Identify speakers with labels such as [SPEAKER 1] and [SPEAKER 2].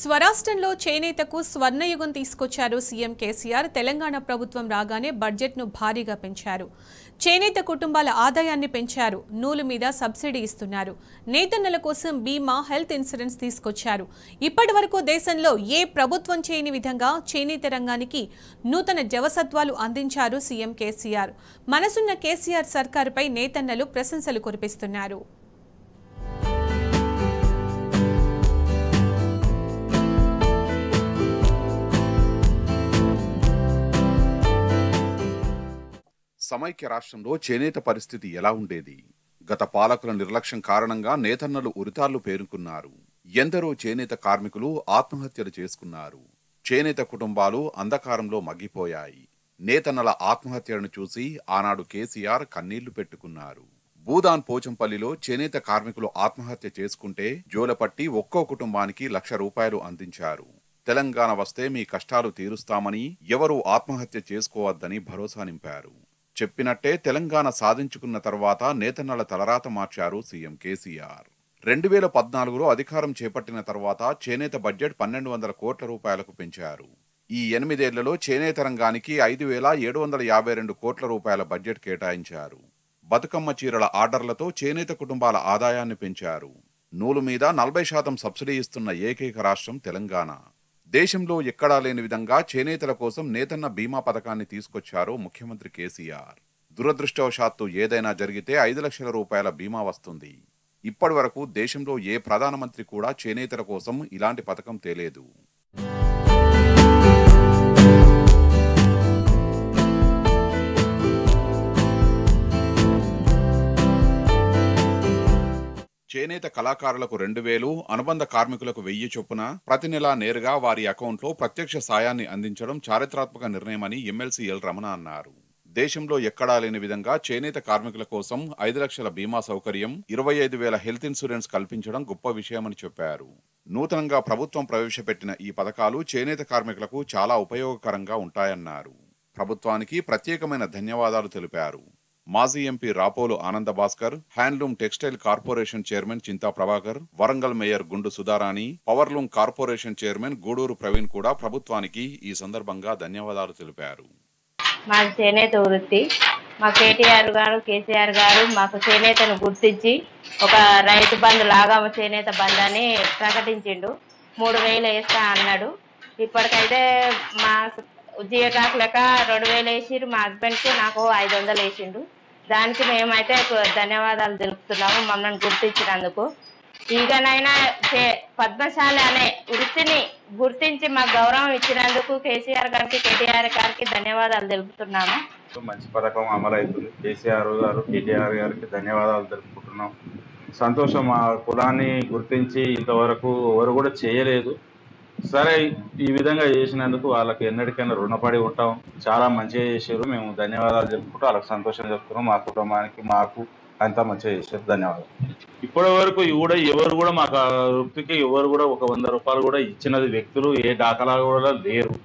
[SPEAKER 1] స్వరాష్ట్రంలో చేనేతకు స్వర్ణయుగం తీసుకొచ్చారు సీఎం కేసీఆర్ తెలంగాణ ప్రభుత్వం రాగానే బడ్జెట్ను భారీగా పెంచారు చేనేత కుటుంబాల ఆదాయాన్ని పెంచారు నూలు మీద సబ్సిడీ ఇస్తున్నారు నేతన్నల కోసం బీమా హెల్త్ ఇన్సూరెన్స్ తీసుకొచ్చారు ఇప్పటి వరకు దేశంలో ఏ ప్రభుత్వం చేయని విధంగా చేనేత రంగానికి నూతన జవసత్వాలు అందించారు సీఎం కేసీఆర్ మనసున్న కేసీఆర్ సర్కారుపై నేతన్నలు ప్రశంసలు కురిపిస్తున్నారు
[SPEAKER 2] సమైక్య రాష్ట్రంలో చేనేత పరిస్థితి ఎలా ఉండేది గత పాలకుల నిర్లక్ష్యం కారణంగా నేతన్నలు ఉరితాళ్లు పేరుకున్నారు ఎందరో చేనేత కార్మికులు ఆత్మహత్యలు చేసుకున్నారు చేనేత కుటుంబాలు అంధకారంలో మగ్గిపోయాయి నేతన్నల ఆత్మహత్యలను చూసి ఆనాడు కేసీఆర్ కన్నీళ్లు పెట్టుకున్నారు భూదాన్ పోచంపల్లిలో చేనేత కార్మికులు ఆత్మహత్య చేసుకుంటే జోలపట్టి ఒక్కో కుటుంబానికి లక్ష రూపాయలు అందించారు తెలంగాణ వస్తే మీ కష్టాలు తీరుస్తామని ఎవరూ ఆత్మహత్య చేసుకోవద్దని భరోసా నింపారు చెప్పినట్టే తెలంగాణ సాధించుకున్న తర్వాత నేతన్నల తలరాత మార్చారు సీఎం కేసీఆర్ రెండు వేల పద్నాలుగులో అధికారం చేపట్టిన తర్వాత చేనేత బడ్జెట్ పన్నెండు వందల కోట్ల రూపాయలకు పెంచారు ఈ ఎనిమిదేళ్లలో చేనేత రంగానికి ఐదు వేల ఏడు వందల యాభై రెండు కోట్ల రూపాయల బడ్జెట్ కేటాయించారు బతుకమ్మ చీరల ఆర్డర్లతో చేనేత కుటుంబాల ఆదాయాన్ని పెంచారు నూలు మీద నలభై శాతం సబ్సిడీ ఇస్తున్న ఏకైక రాష్ట్రం తెలంగాణ దేశంలో ఎక్కడా లేని విధంగా చేనేతల కోసం నేతన్న బీమా పథకాన్ని తీసుకొచ్చారు ముఖ్యమంత్రి కేసీఆర్ దురదృష్టవశాత్తు ఏదైనా జరిగితే ఐదు లక్షల రూపాయల బీమా వస్తుంది ఇప్పటి వరకు దేశంలో ఏ ప్రధానమంత్రి కూడా చేనేతల కోసం ఇలాంటి పథకం తేలేదు చేనేత కళాకారులకు రెండు వేలు అనుబంధ కార్మికులకు వెయ్యి చొప్పున ప్రతి నెలా నేరుగా వారి అకౌంట్లో ప్రత్యక్ష సాయాన్ని అందించడం చారిత్రాత్మక నిర్ణయమని ఎమ్మెల్సీ ఎల్ రమణ అన్నారు దేశంలో ఎక్కడా లేని విధంగా చేనేత కార్మికుల కోసం ఐదు లక్షల బీమా సౌకర్యం ఇరవై ఐదు వేల హెల్త్ ఇన్సూరెన్స్ కల్పించడం గొప్ప విషయమని చెప్పారు నూతనంగా ప్రభుత్వం ప్రవేశపెట్టిన ఈ పథకాలు చేనేత కార్మికులకు చాలా ఉపయోగకరంగా ఉంటాయన్నారు ప్రభుత్వానికి ప్రత్యేకమైన ధన్యవాదాలు తెలిపారు మాజీ MP Rapolu Ananda Bhaskar handloom textile corporation chairman Chinta Prabhakar Warangal mayor Gundu Sudharani powerloom corporation chairman Guduru Praveen కూడా ప్రభుత్వానికి ఈ సందర్భంగా ధన్యవాదాలు తెలిపారు
[SPEAKER 3] మాది చేనేత వృత్తి మా కేటీఆర్ గారు కేసీఆర్ గారు మాకు చేనేతను గుర్తించి ఒక రైతు బంధు లాగా చేనేత బంద్ అని ప్రకటించిండు మూడు వేలు వేస్తా అన్నాడు ఇప్పటికైతే మా ఉద్యోగాకు లెక్క రెండు వేలు వేసిరు మా హస్బెండ్ కి నాకు ఐదు వందలు వేసిండు దానికి మేమైతే ధన్యవాదాలు తెలుపుతున్నాము మమ్మల్ని గుర్తించినందుకు ఈగనైనా పద్మశాలి అనే వృత్తిని గుర్తించి మాకు గౌరవం ఇచ్చినందుకు కేసీఆర్ గారికి కేటీఆర్ గారికి ధన్యవాదాలు తెలుపుతున్నాము
[SPEAKER 4] మంచి పథకం అమలవుతుంది కేసీఆర్ గారు కేటీఆర్ గారికి ధన్యవాదాలు తెలుపుకుంటున్నాం సంతోషం మా కులాన్ని గుర్తించి ఇంతవరకు ఎవరు కూడా చేయలేదు సరే ఈ విధంగా చేసినందుకు వాళ్ళకి ఎన్నటికైనా రుణపడి ఉంటాం చాలా మంచిగా చేశారు మేము ధన్యవాదాలు చెప్పుకుంటూ వాళ్ళకి సంతోషం చెప్తున్నాం మా కుటుంబానికి మాకు అంతా మంచిగా చేశారు ధన్యవాదాలు ఇప్పటి వరకు కూడా ఎవరు కూడా మాకు వృత్తికి ఎవరు కూడా ఒక వంద రూపాయలు కూడా ఇచ్చినది వ్యక్తులు ఏ దాఖలా కూడా లేరు